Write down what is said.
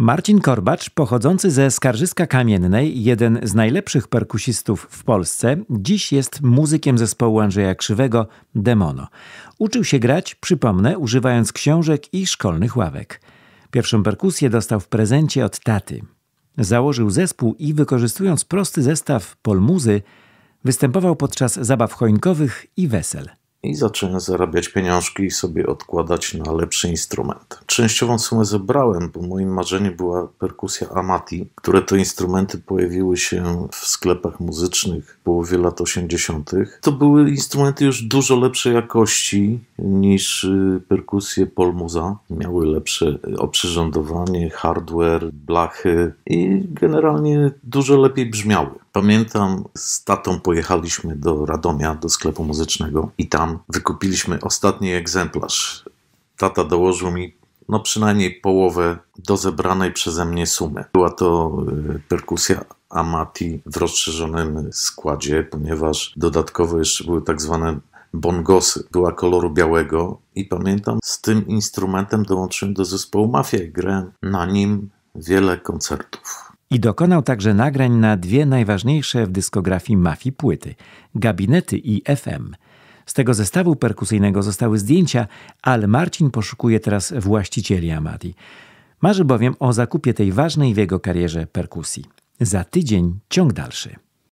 Marcin Korbacz, pochodzący ze Skarżyska Kamiennej, jeden z najlepszych perkusistów w Polsce, dziś jest muzykiem zespołu Andrzeja Krzywego Demono. Uczył się grać, przypomnę, używając książek i szkolnych ławek. Pierwszą perkusję dostał w prezencie od taty. Założył zespół i wykorzystując prosty zestaw polmuzy, występował podczas zabaw choinkowych i wesel i zacząłem zarabiać pieniążki i sobie odkładać na lepszy instrument. Częściową sumę zebrałem, bo moim marzeniem była perkusja Amati, które to instrumenty pojawiły się w sklepach muzycznych w połowie lat 80. To były instrumenty już dużo lepszej jakości niż y, perkusje Polmuza. Miały lepsze y, oprzyrządowanie, hardware, blachy i generalnie dużo lepiej brzmiały. Pamiętam, z tatą pojechaliśmy do Radomia, do sklepu muzycznego i tam wykupiliśmy ostatni egzemplarz. Tata dołożył mi no przynajmniej połowę do zebranej przeze mnie sumy. Była to e, perkusja Amati w rozszerzonym składzie, ponieważ dodatkowo jeszcze były tak zwane bongosy. Była koloru białego i pamiętam, z tym instrumentem dołączyłem do zespołu Mafia i grałem na nim wiele koncertów. I dokonał także nagrań na dwie najważniejsze w dyskografii mafii płyty Gabinety i FM. Z tego zestawu perkusyjnego zostały zdjęcia, ale Marcin poszukuje teraz właścicieli Amati. Marzy bowiem o zakupie tej ważnej w jego karierze perkusji. Za tydzień ciąg dalszy.